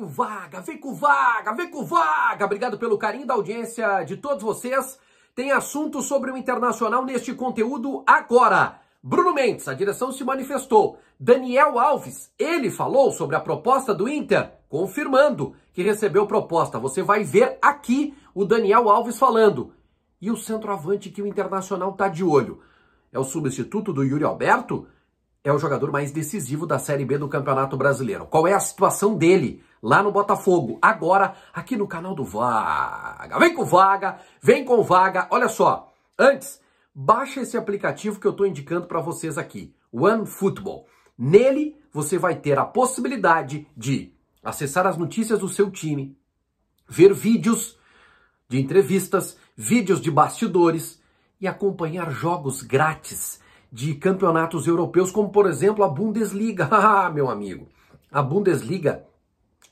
com vaga, vem com vaga, vem com vaga. Obrigado pelo carinho da audiência de todos vocês. Tem assunto sobre o Internacional neste conteúdo agora. Bruno Mendes, a direção se manifestou. Daniel Alves, ele falou sobre a proposta do Inter, confirmando que recebeu proposta. Você vai ver aqui o Daniel Alves falando. E o centroavante que o Internacional está de olho. É o substituto do Yuri Alberto? É o jogador mais decisivo da Série B do Campeonato Brasileiro. Qual é a situação dele? lá no Botafogo. Agora, aqui no canal do Vaga. Vem com Vaga, vem com Vaga. Olha só, antes, baixa esse aplicativo que eu estou indicando para vocês aqui, OneFootball. Nele, você vai ter a possibilidade de acessar as notícias do seu time, ver vídeos de entrevistas, vídeos de bastidores e acompanhar jogos grátis de campeonatos europeus, como por exemplo a Bundesliga. ah, meu amigo, a Bundesliga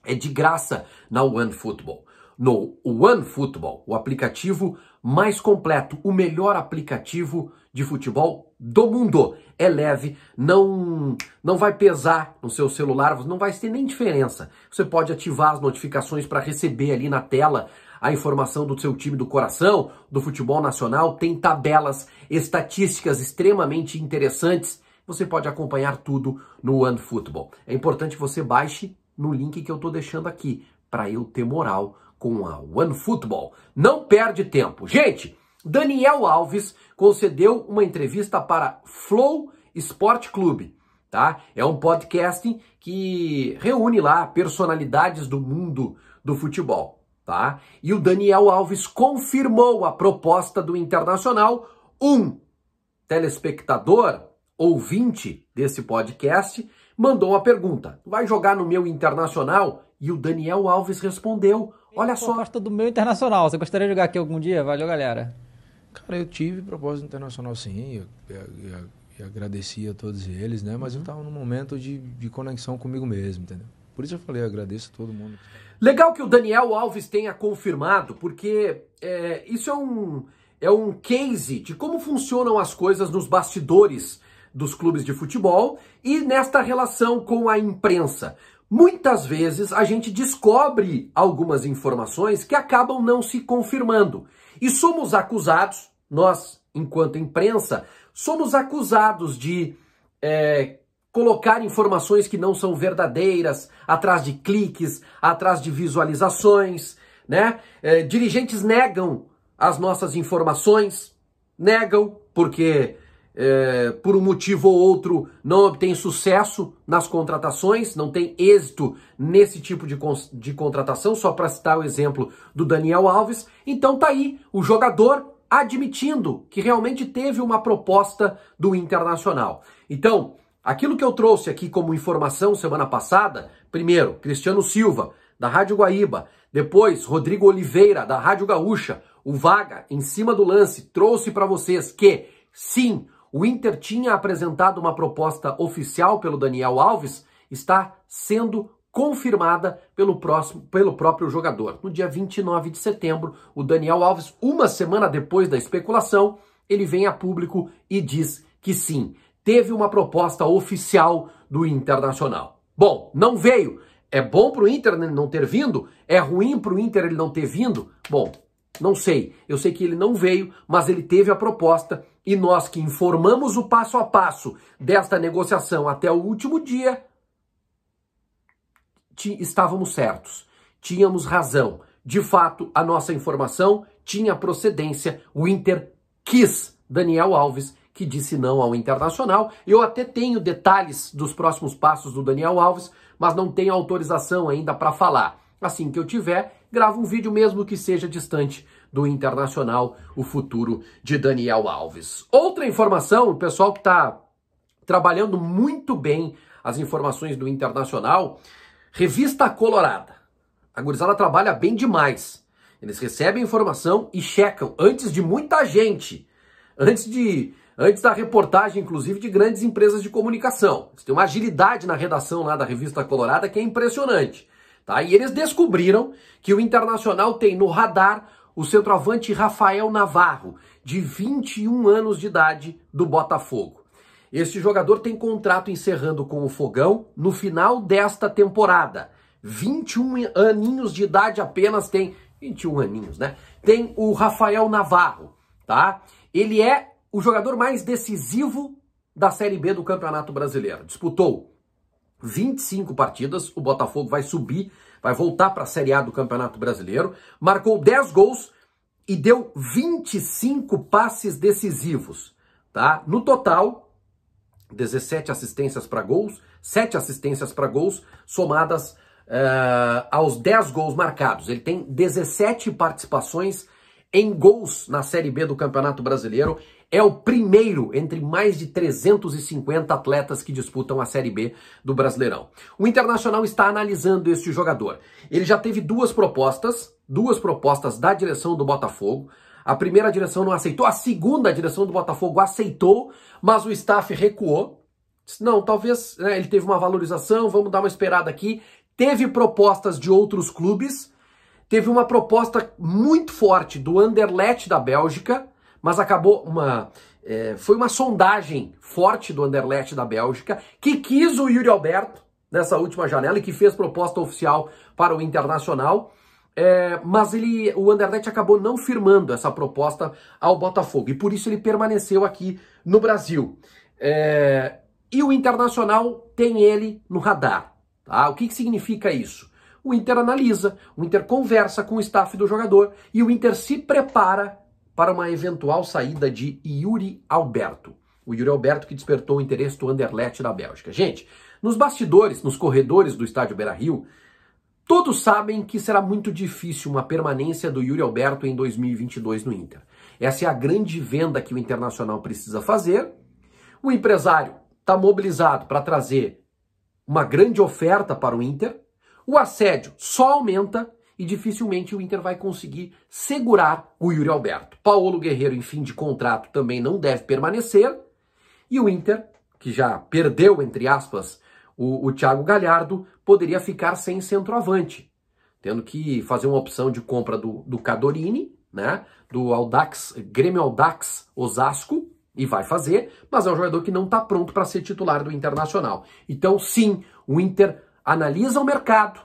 é de graça na OneFootball. No OneFootball, o aplicativo mais completo, o melhor aplicativo de futebol do mundo. É leve, não não vai pesar no seu celular, não vai ter nem diferença. Você pode ativar as notificações para receber ali na tela a informação do seu time do coração, do futebol nacional, tem tabelas, estatísticas extremamente interessantes. Você pode acompanhar tudo no OneFootball. É importante que você baixe no link que eu estou deixando aqui, para eu ter moral com a OneFootball. Não perde tempo. Gente, Daniel Alves concedeu uma entrevista para Flow Sport Clube. Tá? É um podcast que reúne lá personalidades do mundo do futebol. Tá? E o Daniel Alves confirmou a proposta do Internacional. Um telespectador, ouvinte desse podcast, mandou uma pergunta. Vai jogar no meu internacional? E o Daniel Alves respondeu. Olha eu só. Gosta do meu internacional. Você gostaria de jogar aqui algum dia? Valeu, galera. Cara, eu tive propósito internacional sim. Eu, eu, eu agradeci a todos eles, né? Mas uhum. eu estava num momento de, de conexão comigo mesmo, entendeu? Por isso eu falei, agradeço a todo mundo. Legal que o Daniel Alves tenha confirmado, porque é, isso é um, é um case de como funcionam as coisas nos bastidores dos clubes de futebol e nesta relação com a imprensa. Muitas vezes a gente descobre algumas informações que acabam não se confirmando e somos acusados, nós, enquanto imprensa, somos acusados de é, colocar informações que não são verdadeiras atrás de cliques, atrás de visualizações, né? É, dirigentes negam as nossas informações, negam porque é, por um motivo ou outro, não obtém sucesso nas contratações, não tem êxito nesse tipo de, de contratação, só para citar o exemplo do Daniel Alves. Então tá aí o jogador admitindo que realmente teve uma proposta do Internacional. Então, aquilo que eu trouxe aqui como informação semana passada, primeiro, Cristiano Silva, da Rádio Guaíba, depois, Rodrigo Oliveira, da Rádio Gaúcha, o Vaga, em cima do lance, trouxe para vocês que, sim, o Inter tinha apresentado uma proposta oficial pelo Daniel Alves, está sendo confirmada pelo, próximo, pelo próprio jogador. No dia 29 de setembro, o Daniel Alves, uma semana depois da especulação, ele vem a público e diz que sim, teve uma proposta oficial do Internacional. Bom, não veio. É bom para o Inter né, não ter vindo? É ruim para o Inter ele não ter vindo? Bom, não sei. Eu sei que ele não veio, mas ele teve a proposta e nós que informamos o passo a passo desta negociação até o último dia, estávamos certos. Tínhamos razão. De fato, a nossa informação tinha procedência. O Inter quis Daniel Alves, que disse não ao Internacional. Eu até tenho detalhes dos próximos passos do Daniel Alves, mas não tenho autorização ainda para falar. Assim que eu tiver, gravo um vídeo mesmo que seja distante do Internacional, o futuro de Daniel Alves. Outra informação, o pessoal que está trabalhando muito bem as informações do Internacional, Revista Colorada. A gurizada trabalha bem demais. Eles recebem informação e checam antes de muita gente, antes de antes da reportagem, inclusive, de grandes empresas de comunicação. Eles têm uma agilidade na redação lá da Revista Colorada que é impressionante. Tá? E eles descobriram que o Internacional tem no radar o centroavante Rafael Navarro, de 21 anos de idade, do Botafogo. Este jogador tem contrato encerrando com o Fogão no final desta temporada. 21 aninhos de idade apenas tem, 21 aninhos, né? Tem o Rafael Navarro, tá? Ele é o jogador mais decisivo da Série B do Campeonato Brasileiro. Disputou 25 partidas, o Botafogo vai subir, vai voltar para a Série A do Campeonato Brasileiro, marcou 10 gols e deu 25 passes decisivos, tá? No total, 17 assistências para gols, 7 assistências para gols, somadas uh, aos 10 gols marcados. Ele tem 17 participações em gols na Série B do Campeonato Brasileiro é o primeiro entre mais de 350 atletas que disputam a Série B do Brasileirão. O Internacional está analisando este jogador. Ele já teve duas propostas, duas propostas da direção do Botafogo. A primeira direção não aceitou, a segunda direção do Botafogo aceitou, mas o staff recuou. Disse, não, talvez né, ele teve uma valorização, vamos dar uma esperada aqui. Teve propostas de outros clubes, teve uma proposta muito forte do Anderlecht da Bélgica, mas acabou uma. É, foi uma sondagem forte do Anderlecht da Bélgica que quis o Yuri Alberto nessa última janela e que fez proposta oficial para o Internacional. É, mas ele, o Anderlecht acabou não firmando essa proposta ao Botafogo e por isso ele permaneceu aqui no Brasil. É, e o Internacional tem ele no radar. Tá? O que, que significa isso? O Inter analisa, o Inter conversa com o staff do jogador e o Inter se prepara para uma eventual saída de Yuri Alberto. O Yuri Alberto que despertou o interesse do Anderlecht da Bélgica. Gente, nos bastidores, nos corredores do estádio Beira-Rio, todos sabem que será muito difícil uma permanência do Yuri Alberto em 2022 no Inter. Essa é a grande venda que o Internacional precisa fazer. O empresário está mobilizado para trazer uma grande oferta para o Inter. O assédio só aumenta e dificilmente o Inter vai conseguir segurar o Yuri Alberto. Paulo Guerreiro em fim de contrato também não deve permanecer e o Inter, que já perdeu, entre aspas, o, o Thiago Galhardo, poderia ficar sem centroavante, tendo que fazer uma opção de compra do, do Cadorini, né, do Aldax, Grêmio Aldax Osasco, e vai fazer, mas é um jogador que não está pronto para ser titular do Internacional. Então, sim, o Inter analisa o mercado,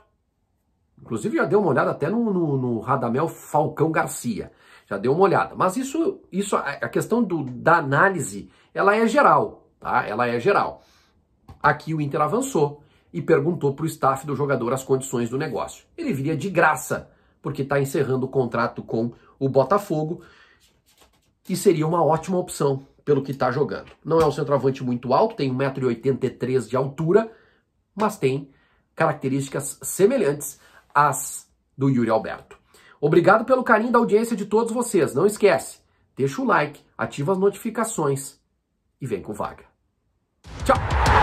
Inclusive já deu uma olhada até no, no, no, Radamel Falcão Garcia. Já deu uma olhada. Mas isso, isso a questão do, da análise, ela é geral, tá? Ela é geral. Aqui o Inter avançou e perguntou para o staff do jogador as condições do negócio. Ele viria de graça, porque está encerrando o contrato com o Botafogo e seria uma ótima opção pelo que está jogando. Não é um centroavante muito alto, tem 1,83m de altura, mas tem características semelhantes as do Yuri Alberto. Obrigado pelo carinho da audiência de todos vocês. Não esquece, deixa o like, ativa as notificações e vem com vaga. Tchau!